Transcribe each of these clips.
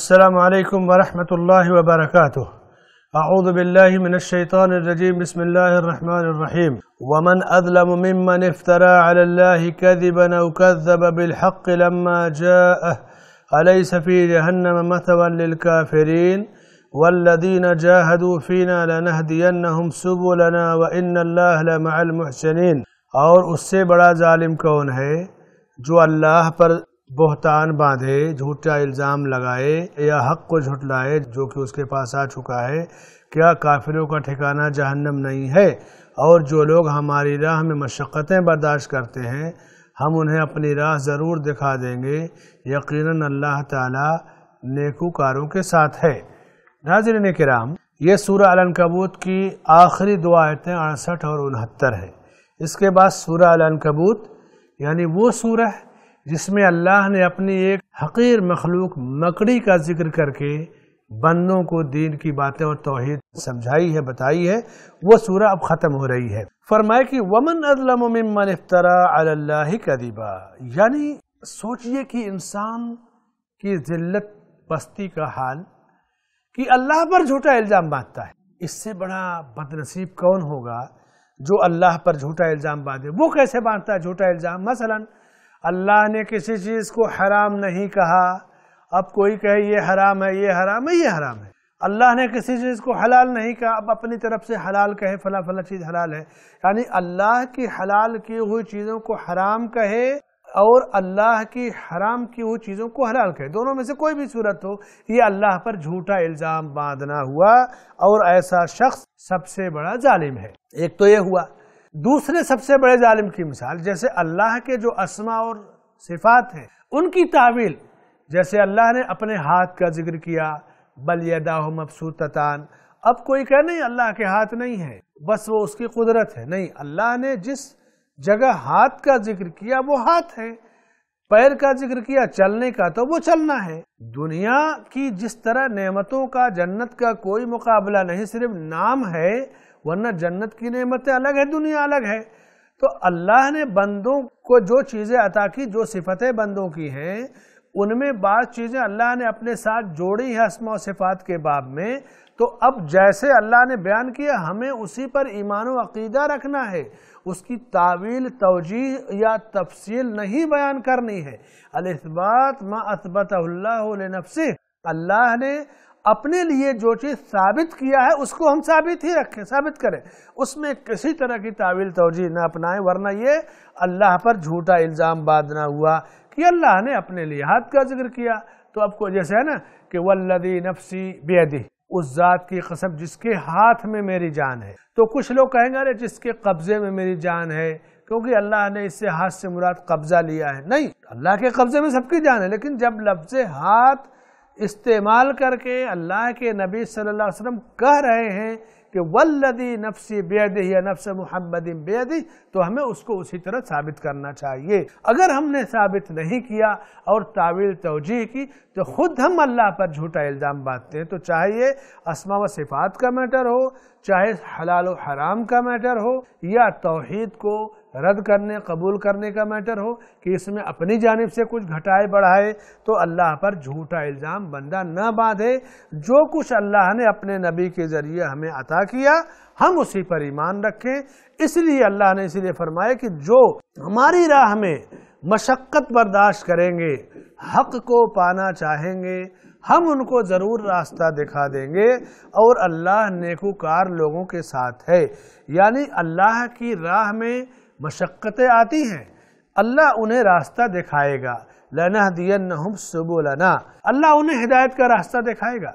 السلام عليكم ورحمة الله وبركاته أعوذ بالله من الشيطان الرجيم بسم الله الرحمن الرحيم ومن أظلم ممن افترى على الله كذبا أو كذب بالحق لما جاءه أليس في جهنم مثوى للكافرين والذين جاهدوا فينا لنهدينهم سبلنا وإن الله لمع المحسنين اور اس سے بڑا ظالم کون ہے جو اللہ پر बोहतान बांधे झूठा इल्ज़ाम लगाए या हक को झुटलाए जो कि उसके पास आ चुका है क्या काफिलों का ठिकाना जहन्नम नहीं है और जो लोग हमारी राह में मशक्क़तें बर्दाश्त करते हैं हम उन्हें अपनी राह ज़रूर दिखा देंगे यकीनन अल्लाह ताला नेकूकारों के साथ है नाजरन कराम ये सूर्य अलनकबूत की आखिरी दो आयतें अड़सठ और उनहत्तर है इसके बाद सूर्य अलनकबूत यानी वो सूरह जिसमें अल्लाह ने अपनी एक हकीर मखलूक मकड़ी का जिक्र करके बंदों को दीन की बातें और तोहेद समझाई है बताई है वो सूरह अब ख़त्म हो रही है फरमाए कि वमन अजलमन यानी सोचिए कि इंसान की जिल्लत बस्ती का हाल कि अल्लाह पर झूठा इल्ज़ाम बांधता है इससे बड़ा बदनसीब कौन होगा जो अल्लाह पर झूठा इल्ज़ाम बांधे वो कैसे बांधता है झूठा इल्ज़ाम मसलन अल्लाह ने किसी चीज़ को हराम नहीं कहा अब कोई कहे ये हराम है ये हराम है ये हराम है अल्लाह ने किसी चीज़ को हलाल नहीं कहा अब अपनी तरफ से हलाल कहे फला फला चीज़ हलाल है यानी अल्लाह की हलाल की हुई चीज़ों को हराम कहे और अल्लाह की हराम की हुई चीज़ों को हलाल कहे दोनों में से कोई भी सूरत हो ये अल्लाह पर झूठा इल्ज़ाम बांधना हुआ और ऐसा शख्स सबसे बड़ा जालिम है एक तो ये हुआ दूसरे सबसे बड़े जालिम की मिसाल जैसे अल्लाह के जो असमा और सिफात हैं उनकी तावील जैसे अल्लाह ने अपने हाथ का जिक्र किया बल यदाह मबसूततान अब कोई कह नहीं अल्लाह के हाथ नहीं है बस वो उसकी कुदरत है नहीं अल्लाह ने जिस जगह हाथ का जिक्र किया वो हाथ है पैर का जिक्र किया चलने का तो वो चलना है दुनिया की जिस तरह नेमतों का जन्नत का कोई मुकाबला नहीं सिर्फ नाम है वरना जन्नत की नेमतें अलग है दुनिया अलग है तो अल्लाह ने बंदों को जो चीज़ें अता की जो सिफतें बंदों की हैं उनमें बाद चीज़ें अल्लाह ने अपने साथ जोड़ी है असम सिफात के बाब में तो अब जैसे अल्लाह ने बयान किया हमें उसी पर ईमान अकीदा रखना है उसकी तावील तोजी या तफसील नहीं बयान करनी है अलबात अल्लाह नफसी अल्लाह ने अपने लिए जो चीज़ साबित किया है उसको हम साबित ही रखें साबित करें उसमें किसी तरह की तावील तोजी ना अपनाएं वरना ये अल्लाह पर झूठा इल्ज़ाम बांधना हुआ कि अल्लाह ने अपने लिए हाथ का जिक्र किया तो आपको जैसे है ना कि वल्लदी नफसी बेदी उस ज़ात की कसम जिसके हाथ में मेरी जान है तो कुछ लोग कहेंगे अरे जिसके कब्ज़े में मेरी जान है क्योंकि अल्लाह ने इससे हाथ से मुराद कब्ज़ा लिया है नहीं अल्लाह के कब्ज़े में सबकी जान है लेकिन जब लफ्ज़ हाथ इस्तेमाल करके अल्लाह के नबी सल्लल्लाहु अलैहि वसल्लम कह रहे हैं कि वल्लदी नफ्सी बेदी या नफ्स मोहम्मद बेदी तो हमें उसको उसी तरह साबित करना चाहिए अगर हमने साबित नहीं किया और तावील तोजीह की तो खुद हम अल्लाह पर झूठा इल्ज़ाम बांधते हैं तो चाहिए असमा व सिफात का मैटर हो चाहे हलाल और हराम का मैटर हो या तोहद को रद्द करने कबूल करने का मैटर हो कि इसमें अपनी जानब से कुछ घटाए बढ़ाए तो अल्लाह पर झूठा इल्ज़ाम बंदा न बांधे जो कुछ अल्लाह ने अपने नबी के ज़रिए हमें अता किया हम उसी पर ईमान रखें इसलिए अल्लाह ने इसलिए फरमाया कि जो हमारी राह में मशक्क़त बर्दाश्त करेंगे हक को पाना चाहेंगे हम उनको ज़रूर रास्ता दिखा देंगे और अल्लाह नेकूकार लोगों के साथ है यानी अल्लाह की राह में मशक्क़तें आती हैं अल्लाह उन्हें रास्ता दिखाएगा लना दियन हम सुबोलना अल्लाह उन्हें हिदायत का रास्ता दिखाएगा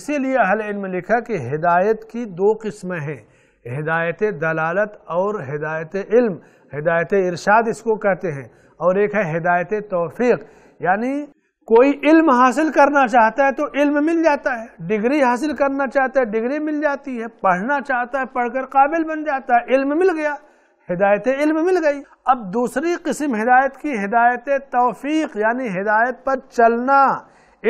इसीलिए अहल इनमें लिखा कि हिदायत की दो किस्में हैं हिदायत दलालत और हिदायत इल्म हिदायत इरशाद इसको कहते हैं और एक है हिदायत तोफ़ी यानी कोई इल्म हासिल करना चाहता है तो इल्म मिल जाता है डिग्री हासिल करना चाहता है डिग्री मिल जाती है पढ़ना चाहता है पढ़कर काबिल बन जाता है इल्म मिल गया हिदायत इल्म मिल गई अब दूसरी किस्म हिदायत की हिदायत तोफीक यानी हिदायत पर चलना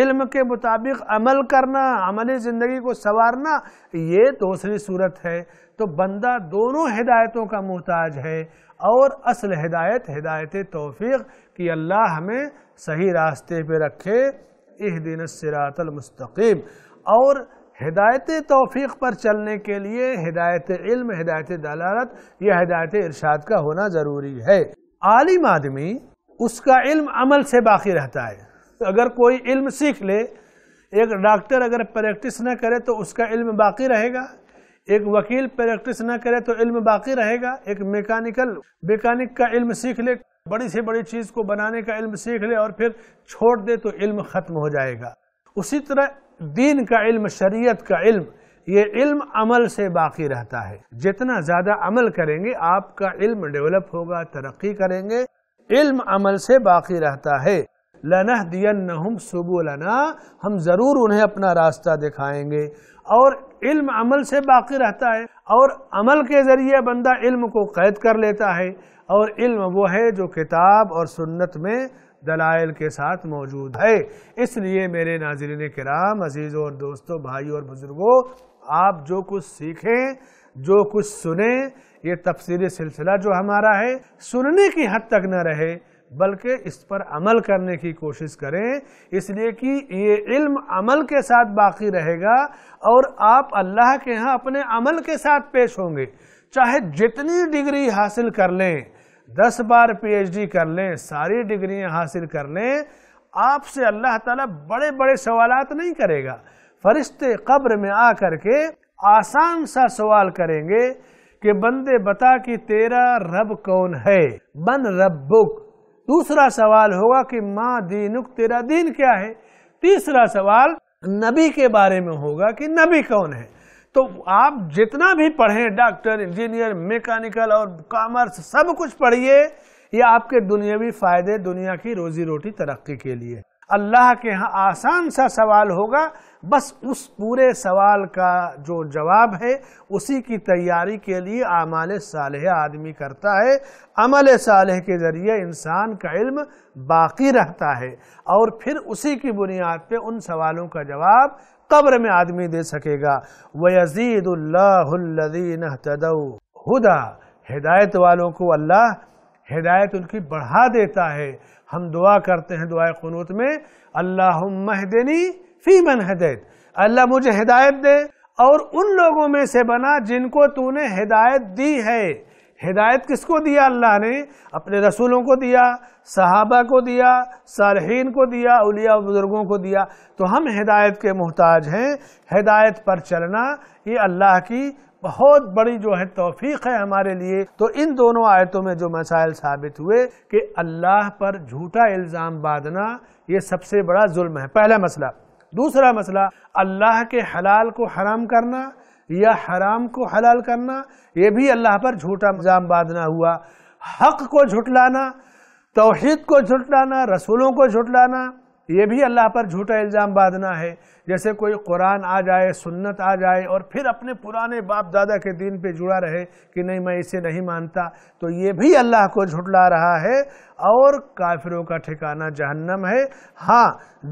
इल्म के मुताबिक अमल करना अमली ज़िंदगी को संवारना ये दूसरी सूरत है तो बंदा दोनों हिदायतों का मोहताज है और असल हिदायत हिदायत तोफ़ी कि अल्लाह हमें सही रास्ते पे रखे इह दिन सिरातल मुस्तकीम और हिदायत तोफ़ी पर चलने के लिए हिदायत इल्म हिदायत दलालत या हिदायत इरशाद का होना ज़रूरी है आलिम आदमी उसका इल्म अमल से बाकी रहता है तो अगर कोई इल्म सीख ले एक डॉक्टर अगर प्रैक्टिस ना करे तो उसका इल्म बाकी रहेगा एक वकील प्रैक्टिस ना करे तो इल्म बाकी रहेगा एक मेकानिकल मेकानिक का इल्म सीख ले बड़ी से बड़ी चीज़ को बनाने का इल्म सीख ले और फिर छोड़ दे तो इल्म ख़त्म हो जाएगा उसी तरह दीन का इल्म शरीयत का इल्म ये इल्म अमल से बाकी रहता है जितना ज़्यादा अमल करेंगे आपका इल्म डेवलप होगा तरक्की करेंगे इल्म अमल से बाकी रहता है लनह दियन सुबुलना हम ज़रूर उन्हें अपना रास्ता दिखाएंगे और इल्म अमल से बाकी रहता है और अमल के ज़रिए बंदा इल्म को कैद कर लेता है और इल्म वो है जो किताब और सुन्नत में दलाइल के साथ मौजूद है इसलिए मेरे नाजरन कराम अजीज़ और दोस्तों भाई और बुज़ुर्गों आप जो कुछ सीखें जो कुछ सुने ये तफसीली सिलसिला जो हमारा है सुनने की हद तक न रहे बल्कि इस पर अमल करने की कोशिश करें इसलिए कि ये इल्म अमल के साथ बाकी रहेगा और आप अल्लाह के यहाँ अपने अमल के साथ पेश होंगे चाहे जितनी डिग्री हासिल कर लें दस बार पीएचडी कर लें सारी डिग्रियाँ हासिल कर लें आपसे अल्लाह ताला बड़े बड़े सवाल नहीं करेगा फरिश्ते कब्र में आ करके आसान सा सवाल करेंगे कि बंदे बता कि तेरा रब कौन है बन रब बुक दूसरा सवाल होगा कि माँ दीनुक तेरा दीन क्या है तीसरा सवाल नबी के बारे में होगा कि नबी कौन है तो आप जितना भी पढ़ें डॉक्टर इंजीनियर मैकेनिकल और कॉमर्स सब कुछ पढ़िए ये आपके दुनियावी फायदे दुनिया की रोजी रोटी तरक्की के लिए अल्लाह के यहाँ आसान सा सवाल होगा बस उस पूरे सवाल का जो जवाब है उसी की तैयारी के लिए आमाल साल आदमी करता है अमल साल के ज़रिए इंसान का इल्म बाकी रहता है और फिर उसी की बुनियाद पे उन सवालों का जवाब कब्र में आदमी दे सकेगा वजीदीन तदऊ हुदा हिदायत वालों को अल्लाह हिदायत उनकी बढ़ा देता है हम दुआ करते हैं दुआ खनूत में अल्लाह महदनी फ़ी मन हदैत अल्लाह मुझे हिदायत दे और उन लोगों में से बना जिनको तूने हिदायत दी है हिदायत किसको दिया अल्लाह ने अपने रसूलों को दिया सहाबा को दिया सालहीन को दिया उलिया बुज़ुर्गों को दिया तो हम हिदायत के मोहताज हैं हिदायत पर चलना ये अल्लाह की बहुत बड़ी जो है तोफीक है हमारे लिए तो इन दोनों आयतों में जो मसाइल साबित हुए कि अल्लाह पर झूठा इल्ज़ाम बांधना ये सबसे बड़ा जुल्म है पहला मसला दूसरा मसला अल्लाह के हलाल को हराम करना या हराम को हलाल करना ये भी अल्लाह पर झूठा इल्ज़ाम बांधना हुआ हक को झुटलाना तोहद को झुटलाना रसूलों को झुटलाना ये भी अल्लाह पर झूठा इल्ज़ाम बांधना है जैसे कोई कुरान आ जाए सुन्नत आ जाए और फिर अपने पुराने बाप दादा के दीन पे जुड़ा रहे कि नहीं मैं इसे नहीं मानता तो ये भी अल्लाह को झुटला रहा है और काफिरों का ठिकाना जहन्नम है हाँ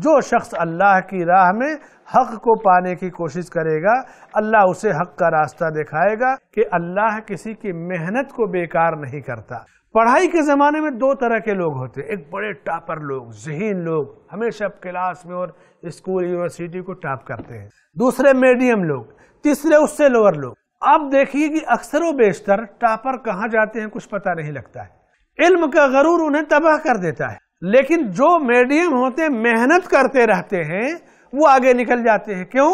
जो शख्स अल्लाह की राह में हक को पाने की कोशिश करेगा अल्लाह उसे हक का रास्ता दिखाएगा कि अल्लाह किसी की मेहनत को बेकार नहीं करता पढ़ाई के ज़माने में दो तरह के लोग होते हैं एक बड़े टापर लोग जहीन लोग हमेशा क्लास में और स्कूल यूनिवर्सिटी को टॉप करते हैं दूसरे मीडियम लोग तीसरे उससे लोअर लोग आप देखिए कि व बेशतर टापर कहाँ जाते हैं कुछ पता नहीं लगता है इल्म का गरूर उन्हें तबाह कर देता है लेकिन जो मीडियम होते मेहनत करते रहते हैं वो आगे निकल जाते हैं क्यों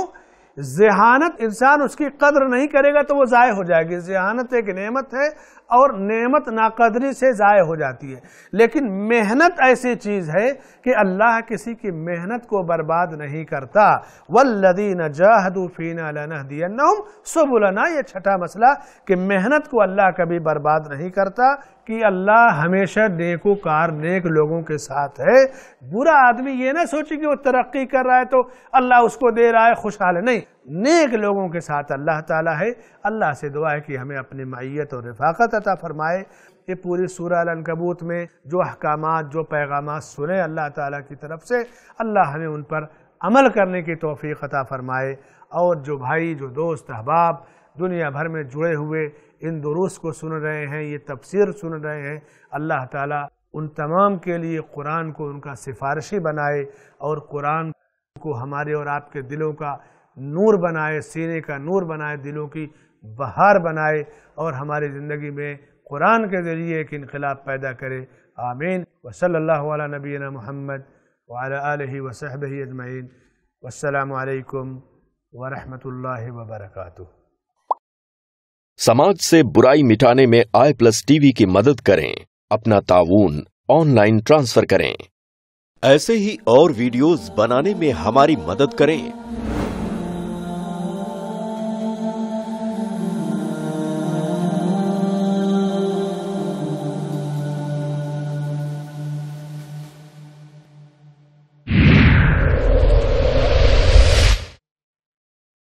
जहानत इंसान उसकी कदर नहीं करेगा तो वो ज़ाय हो जाएगी जहानत एक नेमत है और नेमत नाकदरी से ज़ाय हो जाती है लेकिन मेहनत ऐसी चीज़ है कि अल्लाह किसी की मेहनत को बर्बाद नहीं करता वल्लदीन जहदूफ़ीना लनहदीनम सुबुलना ये छठा मसला कि मेहनत को अल्लाह कभी बर्बाद नहीं करता कि अल्लाह हमेशा नेकोकार नेक लोगों के साथ है बुरा आदमी ये ना सोचे कि वो तरक्की कर रहा है तो अल्लाह उसको दे रहा है खुशहाल नहीं नेक लोगों के साथ अल्लाह ताला है अल्लाह से दुआ है कि हमें अपनी मैत और रफाकत अता फ़रमाए ये पूरी सूरह कबूत में जो अहकाम जो पैगाम सुने अल्लाह ताला की तरफ से अल्लाह हमें उन पर अमल करने की तोफ़ी अता फ़रमाए और जो भाई जो दोस्त अहबाब दुनिया भर में जुड़े हुए इन दुरूस को सुन रहे हैं ये तबसर सुन रहे हैं अल्लाह ताली उन तमाम के लिए कुरान को उनका सिफारशी बनाए और कुरान को हमारे और आपके दिलों का नूर बनाए सीने का नूर बनाए दिलों की बहार बनाए और हमारी ज़िंदगी में कुरान के ज़रिए एक इनकलाब पैदा करे आमीन वसल्ला नबीना महमद वाली वसहब अजमैन वालकम वरहमल वबरकू समाज से बुराई मिटाने में आई प्लस टीवी की मदद करें अपना ताउन ऑनलाइन ट्रांसफर करें ऐसे ही और वीडियोस बनाने में हमारी मदद करें